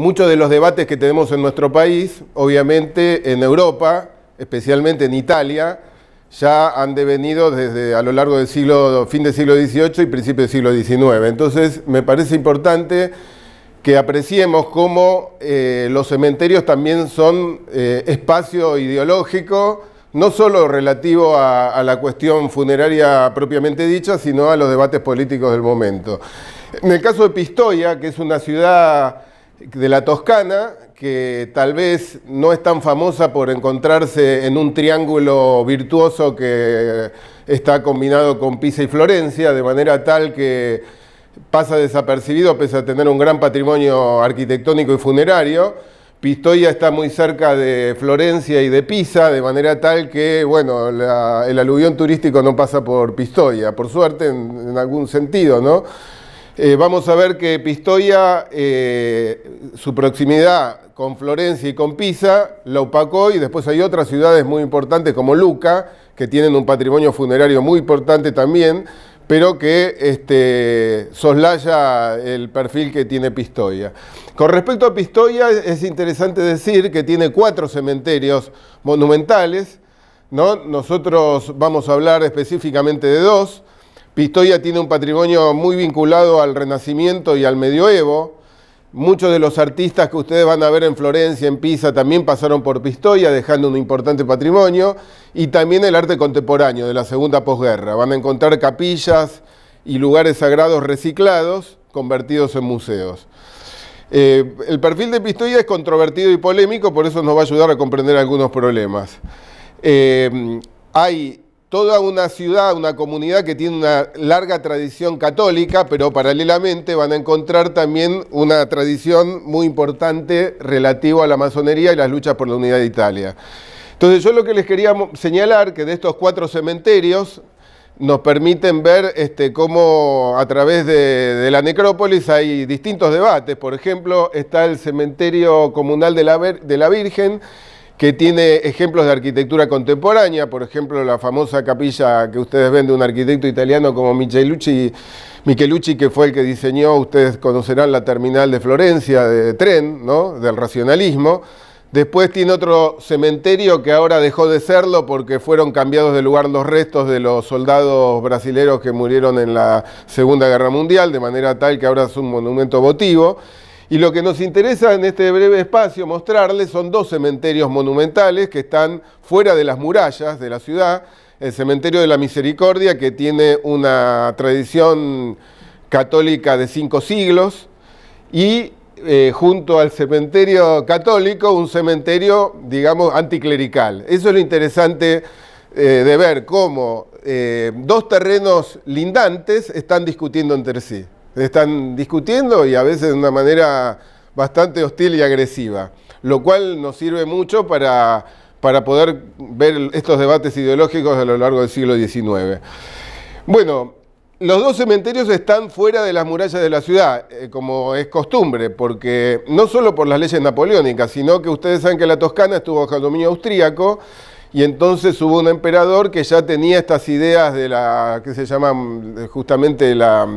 Muchos de los debates que tenemos en nuestro país, obviamente en Europa, especialmente en Italia, ya han devenido desde a lo largo del siglo, fin del siglo XVIII y principio del siglo XIX. Entonces, me parece importante que apreciemos cómo eh, los cementerios también son eh, espacio ideológico, no solo relativo a, a la cuestión funeraria propiamente dicha, sino a los debates políticos del momento. En el caso de Pistoia, que es una ciudad de la Toscana, que tal vez no es tan famosa por encontrarse en un triángulo virtuoso que está combinado con Pisa y Florencia, de manera tal que pasa desapercibido pese a tener un gran patrimonio arquitectónico y funerario. Pistoia está muy cerca de Florencia y de Pisa, de manera tal que, bueno, el aluvión turístico no pasa por Pistoia, por suerte en, en algún sentido, ¿no? Eh, vamos a ver que Pistoia, eh, su proximidad con Florencia y con Pisa, la opacó y después hay otras ciudades muy importantes como Luca, que tienen un patrimonio funerario muy importante también, pero que este, soslaya el perfil que tiene Pistoia. Con respecto a Pistoia, es interesante decir que tiene cuatro cementerios monumentales, nosotros vamos a hablar específicamente de dos, Pistoia tiene un patrimonio muy vinculado al Renacimiento y al Medioevo. Muchos de los artistas que ustedes van a ver en Florencia, en Pisa, también pasaron por Pistoia, dejando un importante patrimonio. Y también el arte contemporáneo de la segunda posguerra. Van a encontrar capillas y lugares sagrados reciclados, convertidos en museos. Eh, el perfil de Pistoia es controvertido y polémico, por eso nos va a ayudar a comprender algunos problemas. Eh, hay toda una ciudad, una comunidad que tiene una larga tradición católica, pero paralelamente van a encontrar también una tradición muy importante relativa a la masonería y las luchas por la unidad de Italia. Entonces yo lo que les quería señalar, que de estos cuatro cementerios nos permiten ver este, cómo a través de, la necrópolis hay distintos debates. Por ejemplo, está el cementerio comunal de la Virgen, que tiene ejemplos de arquitectura contemporánea, por ejemplo, la famosa capilla que ustedes ven de un arquitecto italiano como Michelucci, Michelucci que fue el que diseñó, ustedes conocerán la terminal de Florencia de tren, ¿no? del racionalismo. Después tiene otro cementerio que ahora dejó de serlo porque fueron cambiados de lugar los restos de los soldados brasileños que murieron en la Segunda Guerra Mundial, de manera tal que ahora es un monumento votivo. Y lo que nos interesa en este breve espacio mostrarles son dos cementerios monumentales que están fuera de las murallas de la ciudad. El cementerio de la Misericordia, que tiene una tradición católica de cinco siglos, y eh, junto al cementerio católico, un cementerio, digamos, anticlerical. Eso es lo interesante eh, de ver cómo eh, dos terrenos lindantes están discutiendo entre sí. Están discutiendo y a veces de una manera bastante hostil y agresiva, lo cual nos sirve mucho para, para poder ver estos debates ideológicos a lo largo del siglo XIX. Bueno, los dos cementerios están fuera de las murallas de la ciudad, eh, como es costumbre, porque no solo por las leyes napoleónicas, sino que ustedes saben que la Toscana estuvo bajo dominio austríaco y entonces hubo un emperador que ya tenía estas ideas de la que se llaman eh, justamente la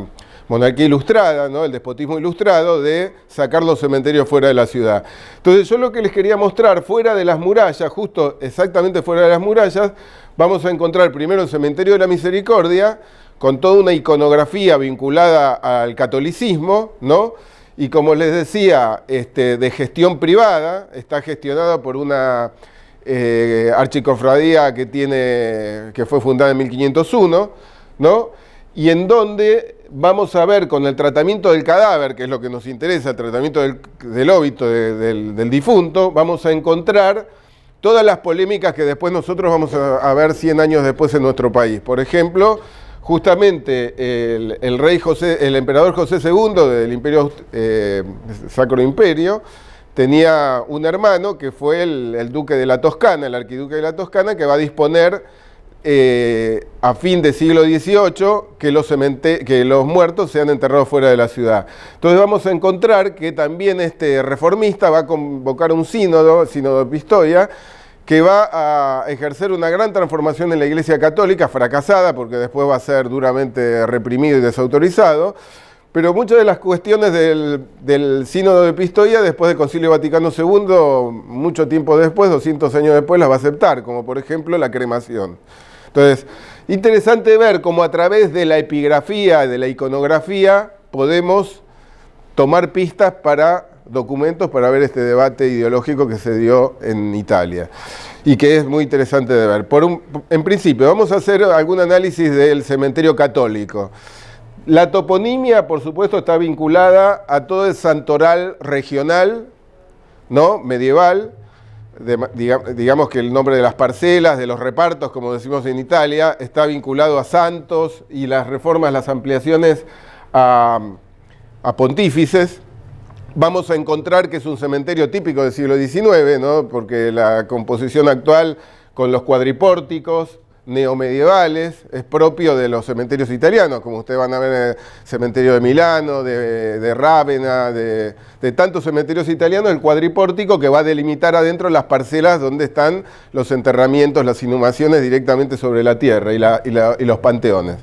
monarquía ilustrada, ¿no? el despotismo ilustrado, de sacar los cementerios fuera de la ciudad. Entonces yo lo que les quería mostrar, fuera de las murallas, justo exactamente fuera de las murallas, vamos a encontrar primero el cementerio de la misericordia, con toda una iconografía vinculada al catolicismo, ¿no? Y como les decía, este, de gestión privada, está gestionada por una eh, archicofradía que, tiene, que fue fundada en 1501, ¿no? Y en donde vamos a ver con el tratamiento del cadáver, que es lo que nos interesa, el tratamiento del, óbito, del, difunto, vamos a encontrar todas las polémicas que después nosotros vamos a, ver 100 años después en nuestro país. Por ejemplo, justamente el, rey José, el emperador José II del Imperio eh, Sacro Imperio, tenía un hermano que fue el, el duque de la Toscana, el arquiduque de la Toscana, que va a disponer eh, a fin del siglo XVIII que los, que los muertos sean enterrados fuera de la ciudad. Entonces vamos a encontrar que también este reformista va a convocar un sínodo, el sínodo de Pistoia, que va a ejercer una gran transformación en la Iglesia Católica, fracasada porque después va a ser duramente reprimido y desautorizado, pero muchas de las cuestiones del, del, sínodo de Pistoia, después del Concilio Vaticano II, mucho tiempo después, 200 años después, las va a aceptar, como por ejemplo la cremación. Entonces, interesante ver cómo a través de la epigrafía, de la iconografía, podemos tomar pistas para documentos para ver este debate ideológico que se dio en Italia y que es muy interesante de ver. en principio, vamos a hacer algún análisis del cementerio católico. La toponimia, por supuesto, está vinculada a todo el santoral regional, ¿no? medieval, digamos que el nombre de las parcelas, de los repartos, como decimos en Italia, está vinculado a santos y las reformas, las ampliaciones a, pontífices, vamos a encontrar que es un cementerio típico del siglo XIX, porque la composición actual con los cuadripórticos, neomedievales, es propio de los cementerios italianos, como ustedes van a ver en el cementerio de Milano, de, Rávena, de, tantos cementerios italianos, el cuadripórtico que va a delimitar adentro las parcelas donde están los enterramientos, las inhumaciones directamente sobre la tierra y los panteones.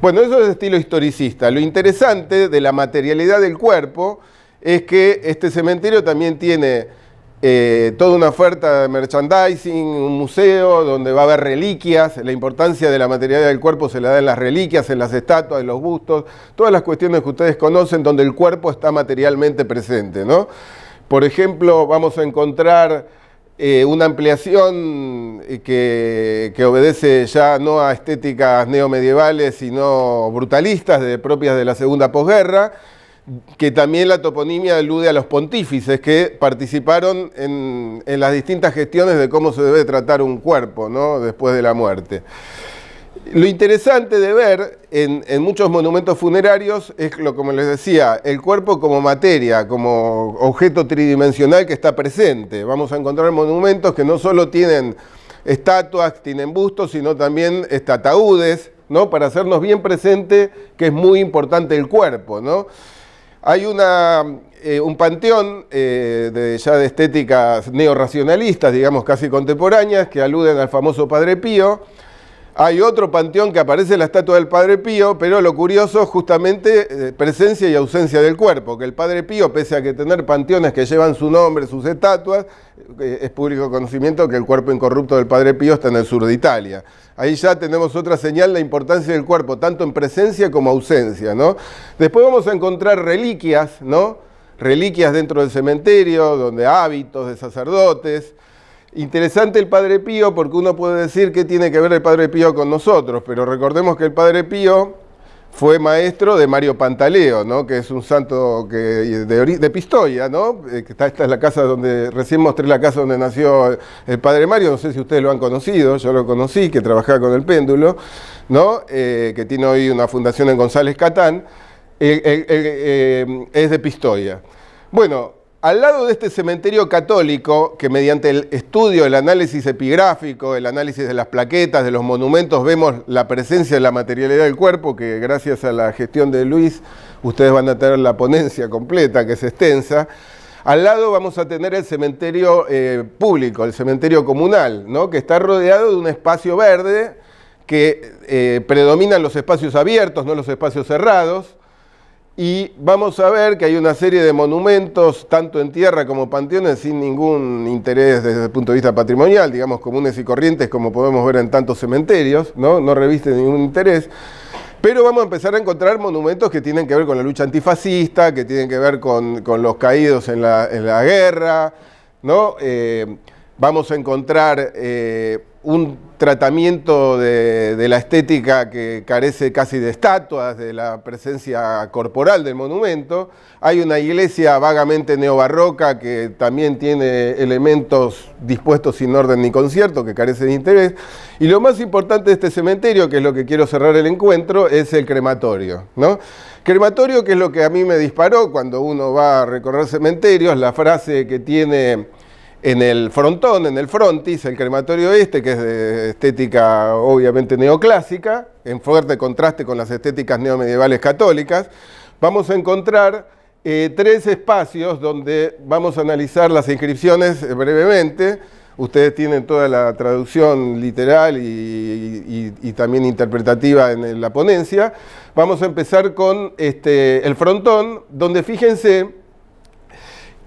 Bueno, eso es estilo historicista. Lo interesante de la materialidad del cuerpo es que este cementerio también tiene eh, toda una oferta de merchandising, un museo donde va a haber reliquias, la importancia de la materialidad del cuerpo se la da en las reliquias, en las estatuas, en los bustos, todas las cuestiones que ustedes conocen donde el cuerpo está materialmente presente. Por ejemplo, vamos a encontrar eh, una ampliación eh, que, obedece ya no a estéticas neomedievales, sino brutalistas, de, propias de la segunda posguerra, que también la toponimia alude a los pontífices que participaron en, las distintas gestiones de cómo se debe tratar un cuerpo ¿no? después de la muerte. Lo interesante de ver en, muchos monumentos funerarios es lo como les decía, el cuerpo como materia, como objeto tridimensional que está presente. Vamos a encontrar monumentos que no solo tienen estatuas, tienen bustos, sino también estataúdes, ¿no? Para hacernos bien presente que es muy importante el cuerpo, ¿no? Hay una, eh, un panteón eh, de, ya de estéticas neorracionalistas, digamos casi contemporáneas, que aluden al famoso Padre Pío, hay otro panteón que aparece la estatua del Padre Pío, pero lo curioso es justamente eh, presencia y ausencia del cuerpo, que el Padre Pío, pese a que tener panteones que llevan su nombre, sus estatuas, eh, es público conocimiento que el cuerpo incorrupto del Padre Pío está en el sur de Italia. Ahí ya tenemos otra señal, la importancia del cuerpo, tanto en presencia como ausencia, Después vamos a encontrar reliquias, ¿no? Reliquias dentro del cementerio, donde hábitos de sacerdotes, Interesante el Padre Pío porque uno puede decir qué tiene que ver el Padre Pío con nosotros, pero recordemos que el Padre Pío fue maestro de Mario Pantaleo, ¿no? que es un santo que, de, Pistoia, ¿no? Eh, esta, es la casa donde, recién mostré la casa donde nació el Padre Mario, no sé si ustedes lo han conocido, yo lo conocí, que trabajaba con el péndulo, ¿no? Eh, que tiene hoy una fundación en González Catán, eh, es de Pistoia. Bueno, al lado de este cementerio católico, que mediante el estudio, el análisis epigráfico, el análisis de las plaquetas, de los monumentos, vemos la presencia de la materialidad del cuerpo, que gracias a la gestión de Luis, ustedes van a tener la ponencia completa, que es extensa. Al lado vamos a tener el cementerio eh, público, el cementerio comunal, ¿no? que está rodeado de un espacio verde que eh, predomina predominan los espacios abiertos, no los espacios cerrados y vamos a ver que hay una serie de monumentos, tanto en tierra como panteones, sin ningún interés desde el punto de vista patrimonial, digamos comunes y corrientes como podemos ver en tantos cementerios, no, no revisten ningún interés. Pero vamos a empezar a encontrar monumentos que tienen que ver con la lucha antifascista, que tienen que ver con, los caídos en la, guerra, ¿no? Eh, vamos a encontrar eh, un tratamiento de, la estética que carece casi de estatuas, de la presencia corporal del monumento. Hay una iglesia vagamente neobarroca que también tiene elementos dispuestos sin orden ni concierto, que carece de interés. Y lo más importante de este cementerio, que es lo que quiero cerrar el encuentro, es el crematorio. ¿no? Crematorio que es lo que a mí me disparó cuando uno va a recorrer cementerios, la frase que tiene en el frontón, en el frontis, el crematorio este, que es de estética obviamente neoclásica, en fuerte contraste con las estéticas neomedievales católicas, vamos a encontrar eh, tres espacios donde vamos a analizar las inscripciones eh, brevemente. Ustedes tienen toda la traducción literal y, también interpretativa en la ponencia. Vamos a empezar con este, el frontón, donde fíjense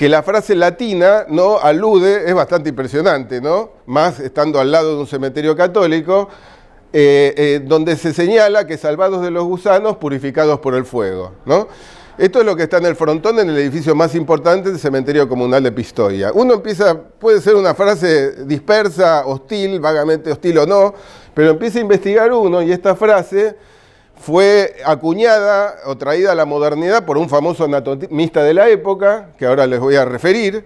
que la frase latina no alude, es bastante impresionante, ¿no? Más estando al lado de un cementerio católico, eh, eh, donde se señala que salvados de los gusanos, purificados por el fuego, ¿no? Esto es lo que está en el frontón, en el edificio más importante del cementerio comunal de Pistoia. Uno empieza, puede ser una frase dispersa, hostil, vagamente hostil o no, pero empieza a investigar uno y esta frase fue acuñada o traída a la modernidad por un famoso anatomista de la época, que ahora les voy a referir.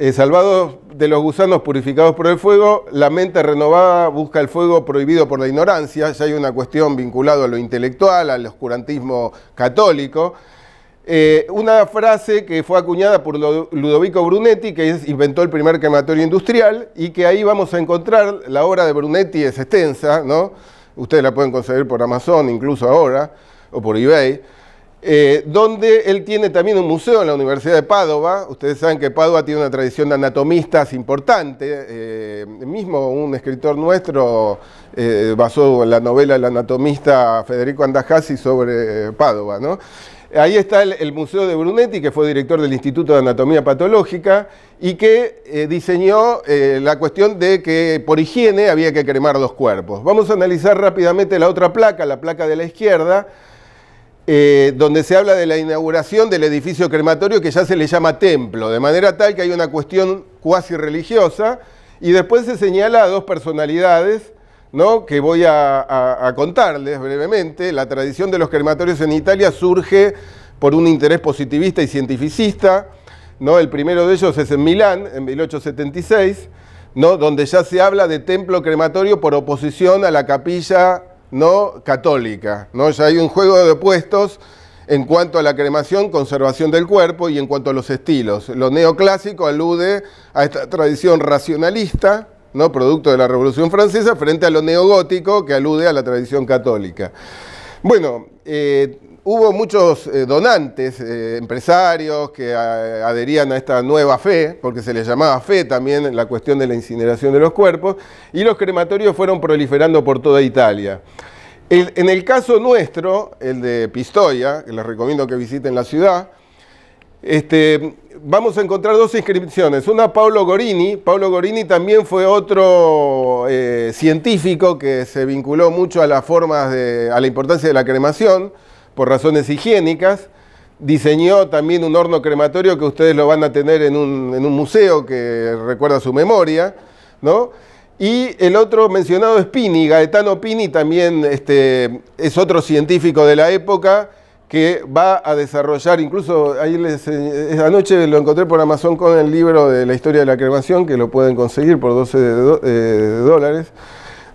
Eh, salvados de los gusanos purificados por el fuego, la mente renovada busca el fuego prohibido por la ignorancia. Ya hay una cuestión vinculada a lo intelectual, al oscurantismo católico. Eh, una frase que fue acuñada por Ludovico Brunetti, que inventó el primer crematorio industrial, y que ahí vamos a encontrar, la obra de Brunetti es extensa, ¿no? ustedes la pueden conseguir por Amazon incluso ahora, o por eBay, eh, donde él tiene también un museo en la Universidad de Padova. Ustedes saben que Padova tiene una tradición de anatomistas importante. Eh, mismo un escritor nuestro eh, basó la novela El anatomista Federico Andajasi sobre eh, Padova. ¿no? Ahí está el, Museo de Brunetti, que fue director del Instituto de Anatomía Patológica y que eh, diseñó eh, la cuestión de que por higiene había que cremar dos cuerpos. Vamos a analizar rápidamente la otra placa, la placa de la izquierda, eh, donde se habla de la inauguración del edificio crematorio que ya se le llama templo, de manera tal que hay una cuestión cuasi religiosa, y después se señala a dos personalidades, que voy a, contarles brevemente. La tradición de los crematorios en Italia surge por un interés positivista y cientificista. ¿no? El primero de ellos es en Milán, en 1876, donde ya se habla de templo crematorio por oposición a la capilla ¿no? católica. ¿no? Ya hay un juego de opuestos en cuanto a la cremación, conservación del cuerpo y en cuanto a los estilos. Lo neoclásico alude a esta tradición racionalista, producto de la Revolución Francesa, frente a lo neogótico que alude a la tradición católica. Bueno, eh, hubo muchos eh, donantes, eh, empresarios que adherían a esta nueva fe, porque se les llamaba fe también la cuestión de la incineración de los cuerpos, y los crematorios fueron proliferando por toda Italia. en el caso nuestro, el de Pistoia, que les recomiendo que visiten la ciudad, este, vamos a encontrar dos inscripciones. Una Paolo Gorini. Paolo Gorini también fue otro eh, científico que se vinculó mucho a las formas a la importancia de la cremación por razones higiénicas. Diseñó también un horno crematorio que ustedes lo van a tener en un, museo que recuerda su memoria, ¿no? Y el otro mencionado es Pini, Gaetano Pini también este, es otro científico de la época que va a desarrollar, incluso ahí les, eh, esta lo encontré por Amazon con el libro de la historia de la cremación, que lo pueden conseguir por 12 eh, dólares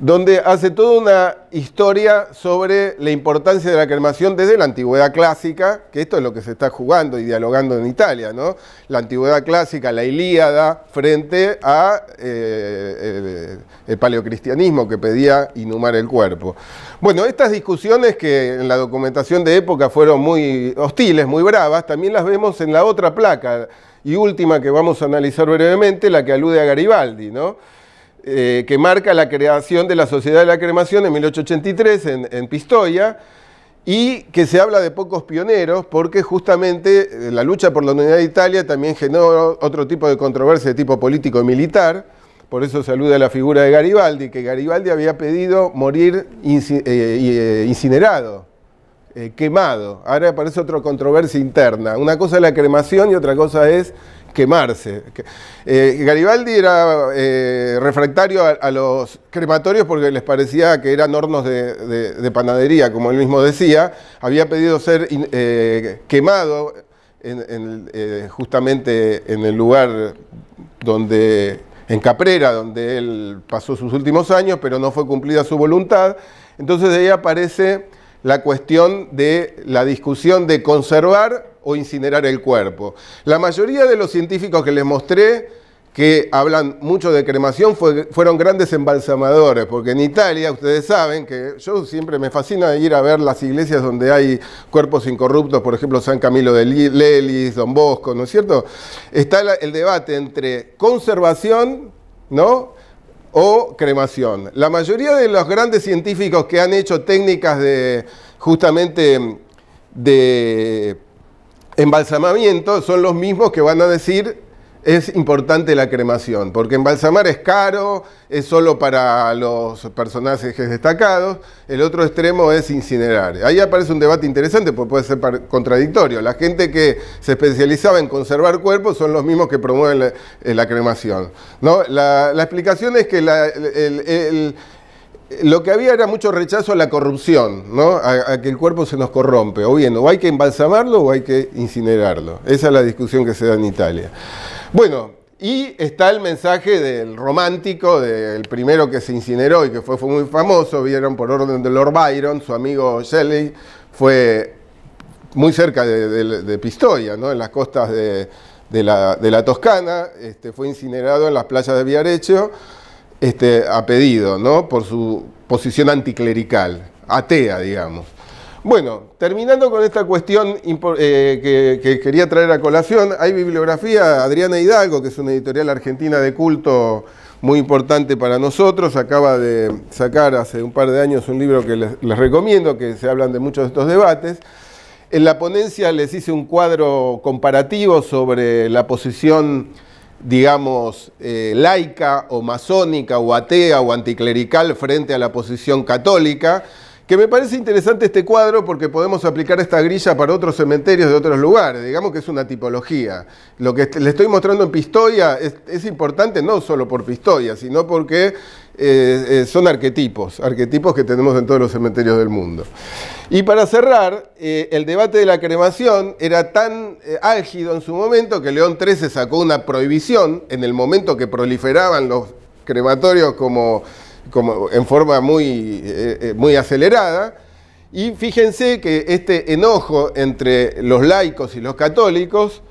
donde hace toda una historia sobre la importancia de la cremación desde la antigüedad clásica, que esto es lo que se está jugando y dialogando en Italia, ¿no? La antigüedad clásica, la Ilíada, frente a eh, eh, el, paleocristianismo que pedía inhumar el cuerpo. Bueno, estas discusiones que en la documentación de época fueron muy hostiles, muy bravas, también las vemos en la otra placa y última que vamos a analizar brevemente, la que alude a Garibaldi, ¿no? Eh, que marca la creación de la Sociedad de la Cremación en 1883 en, en Pistoia y que se habla de pocos pioneros porque justamente eh, la lucha por la unidad de Italia también generó otro tipo de controversia de tipo político y militar, por eso se alude a la figura de Garibaldi, que Garibaldi había pedido morir eh, incinerado, quemado. Ahora aparece otra controversia interna. Una cosa es la cremación y otra cosa es quemarse. Eh, Garibaldi era eh, refractario a, los crematorios porque les parecía que eran hornos de, panadería, como él mismo decía. Había pedido ser eh, quemado justamente en el lugar donde, en Caprera, donde él pasó sus últimos años, pero no fue cumplida su voluntad. Entonces de ahí aparece la cuestión de la discusión de conservar o incinerar el cuerpo. La mayoría de los científicos que les mostré que hablan mucho de cremación fueron grandes embalsamadores, porque en Italia, ustedes saben que yo siempre me fascina ir a ver las iglesias donde hay cuerpos incorruptos, por ejemplo San Camilo de Lelis, Don Bosco, ¿no es cierto? Está el debate entre conservación, ¿no? o cremación. La mayoría de los grandes científicos que han hecho técnicas de justamente de embalsamamiento son los mismos que van a decir es importante la cremación, porque embalsamar es caro, es solo para los personajes destacados, el otro extremo es incinerar. Ahí aparece un debate interesante, porque puede ser contradictorio. La gente que se especializaba en conservar cuerpos son los mismos que promueven la, eh, cremación. ¿no? La, explicación es que el, lo que había era mucho rechazo a la corrupción, ¿no? a, que el cuerpo se nos corrompe. O bien, o hay que embalsamarlo o hay que incinerarlo. Esa es la discusión que se da en Italia. Bueno, y está el mensaje del romántico, del primero que se incineró y que fue, muy famoso, vieron por orden de Lord Byron, su amigo Shelley, fue muy cerca de, Pistoia, en las costas de, la, Toscana, este, fue incinerado en las playas de Viareggio ha este, pedido, ¿no? Por su posición anticlerical, atea, digamos. Bueno, terminando con esta cuestión eh, que, quería traer a colación, hay bibliografía, Adriana Hidalgo, que es una editorial argentina de culto muy importante para nosotros, acaba de sacar hace un par de años un libro que les recomiendo, que se hablan de muchos de estos debates. En la ponencia les hice un cuadro comparativo sobre la posición digamos, eh, laica o masónica o atea o anticlerical frente a la posición católica, que me parece interesante este cuadro porque podemos aplicar esta grilla para otros cementerios de otros lugares, digamos que es una tipología. Lo que le estoy mostrando en Pistoia es, importante no solo por Pistoia, sino porque eh, eh, son arquetipos, arquetipos que tenemos en todos los cementerios del mundo. Y para cerrar, eh, el debate de la cremación era tan álgido en su momento que León XIII sacó una prohibición en el momento que proliferaban los crematorios como en forma muy, eh, eh, muy acelerada. Y fíjense que este enojo entre los laicos y los católicos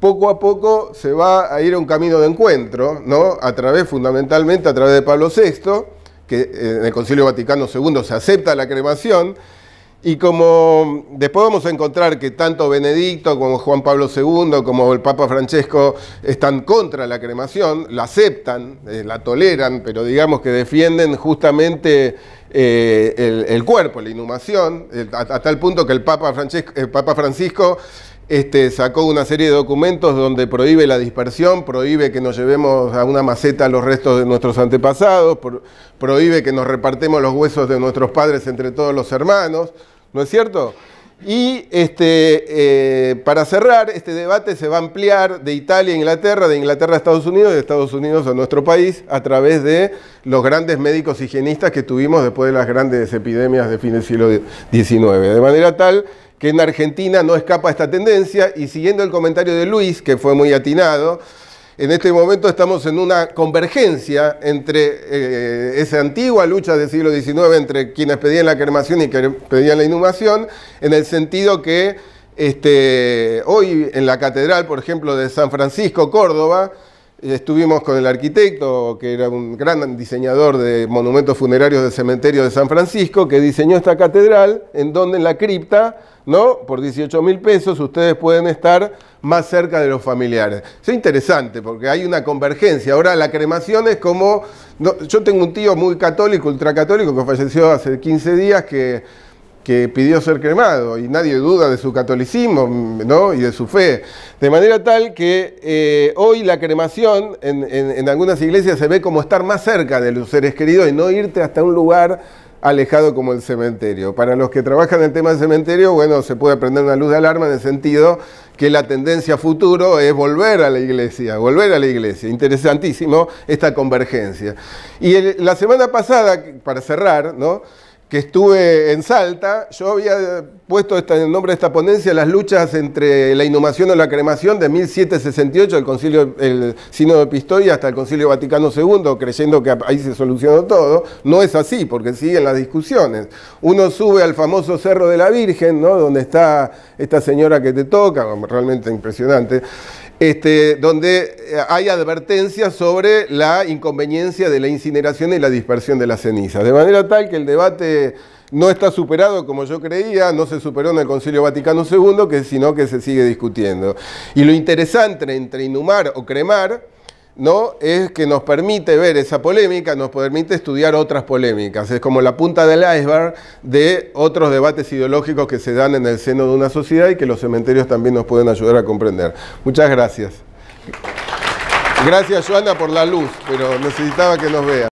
poco a poco se va a ir a un camino de encuentro, ¿no? A través, fundamentalmente, a través de Pablo VI, que eh, en el Concilio Vaticano II se acepta la cremación, y como después vamos a encontrar que tanto Benedicto como Juan Pablo II, como el Papa Francesco, están contra la cremación, la aceptan, eh, la toleran, pero digamos que defienden justamente eh, el, cuerpo, la inhumación, a, el tal punto que el Papa Francisco este, sacó una serie de documentos donde prohíbe la dispersión, prohíbe que nos llevemos a una maceta los restos de nuestros antepasados, prohíbe que nos repartemos los huesos de nuestros padres entre todos los hermanos, ¿no es cierto? Y este, eh, para cerrar, este debate se va a ampliar de Italia a Inglaterra, de Inglaterra a Estados Unidos, de Estados Unidos a nuestro país, a través de los grandes médicos higienistas que tuvimos después de las grandes epidemias de fin del siglo XIX. De manera tal que en Argentina no escapa esta tendencia y siguiendo el comentario de Luis, que fue muy atinado, en este momento estamos en una convergencia entre eh, esa antigua lucha del siglo XIX entre quienes pedían la cremación y quienes pedían la inhumación, en el sentido que este, hoy en la catedral, por ejemplo, de San Francisco, Córdoba, Estuvimos con el arquitecto, que era un gran diseñador de monumentos funerarios del cementerio de San Francisco, que diseñó esta catedral, en donde en la cripta, ¿no? Por 18 mil pesos ustedes pueden estar más cerca de los familiares. Es interesante porque hay una convergencia. Ahora la cremación es como... yo tengo un tío muy católico, ultracatólico, que falleció hace 15 días, que que pidió ser cremado y nadie duda de su catolicismo ¿no? y de su fe. De manera tal que eh, hoy la cremación en, algunas iglesias se ve como estar más cerca de los seres queridos y no irte hasta un lugar alejado como el cementerio. Para los que trabajan el tema del cementerio, bueno, se puede prender una luz de alarma en el sentido que la tendencia futuro es volver a la iglesia, volver a la iglesia. Interesantísimo esta convergencia. Y la semana pasada, para cerrar, ¿no? que estuve en Salta, yo había puesto en nombre de esta ponencia las luchas entre la inhumación o la cremación de 1768, el concilio, el de Pistoia hasta el concilio Vaticano II, creyendo que ahí se solucionó todo. No es así, porque siguen las discusiones. Uno sube al famoso Cerro de la Virgen, donde está esta señora que te toca, realmente impresionante. Este, donde eh, hay advertencias sobre la inconveniencia de la incineración y la dispersión de las cenizas. De manera tal que el debate no está superado como yo creía, no se superó en el Concilio Vaticano II, sino que se sigue discutiendo. Y lo interesante entre inhumar o cremar, ¿no? es que nos permite ver esa polémica, nos permite estudiar otras polémicas. Es como la punta del iceberg de otros debates ideológicos que se dan en el seno de una sociedad y que los cementerios también nos pueden ayudar a comprender. Muchas gracias. Gracias, Joana, por la luz, pero necesitaba que nos vea.